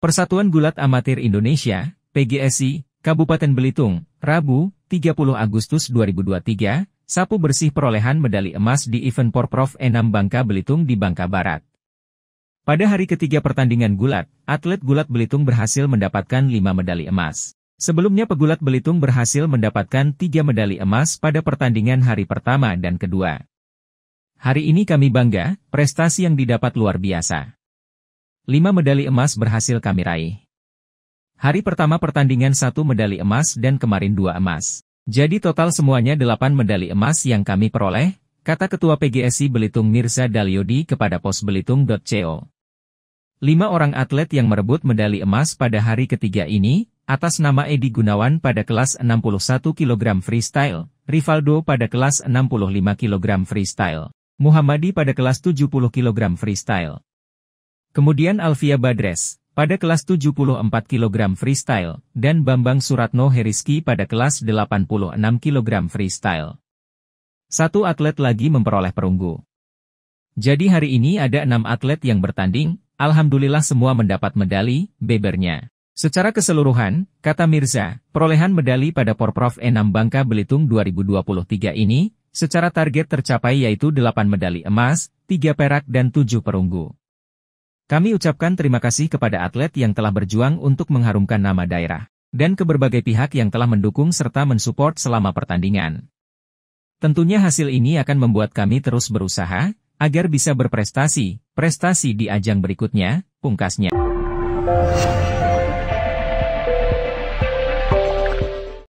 Persatuan Gulat Amatir Indonesia, PGSI, Kabupaten Belitung, Rabu, 30 Agustus 2023, sapu bersih perolehan medali emas di event Porprov Enam Bangka Belitung di Bangka Barat. Pada hari ketiga pertandingan gulat, atlet gulat Belitung berhasil mendapatkan 5 medali emas. Sebelumnya pegulat Belitung berhasil mendapatkan 3 medali emas pada pertandingan hari pertama dan kedua. Hari ini kami bangga, prestasi yang didapat luar biasa. 5 medali emas berhasil kami raih. Hari pertama pertandingan 1 medali emas dan kemarin 2 emas. Jadi total semuanya 8 medali emas yang kami peroleh, kata Ketua PGSI Belitung Mirza Dalyodi kepada PosBelitung.co. belitung.co. Lima orang atlet yang merebut medali emas pada hari ketiga ini, atas nama Edi Gunawan pada kelas 61 kg freestyle, Rivaldo pada kelas 65 kg freestyle, Muhammadi pada kelas 70 kg freestyle, Kemudian Alvia Badres, pada kelas 74 kg freestyle, dan Bambang Suratno Heriski pada kelas 86 kg freestyle. Satu atlet lagi memperoleh perunggu. Jadi hari ini ada enam atlet yang bertanding, Alhamdulillah semua mendapat medali, bebernya. Secara keseluruhan, kata Mirza, perolehan medali pada Porprov E6 Bangka Belitung 2023 ini, secara target tercapai yaitu 8 medali emas, 3 perak dan 7 perunggu. Kami ucapkan terima kasih kepada atlet yang telah berjuang untuk mengharumkan nama daerah, dan ke berbagai pihak yang telah mendukung serta mensupport selama pertandingan. Tentunya hasil ini akan membuat kami terus berusaha, agar bisa berprestasi, prestasi di ajang berikutnya, pungkasnya.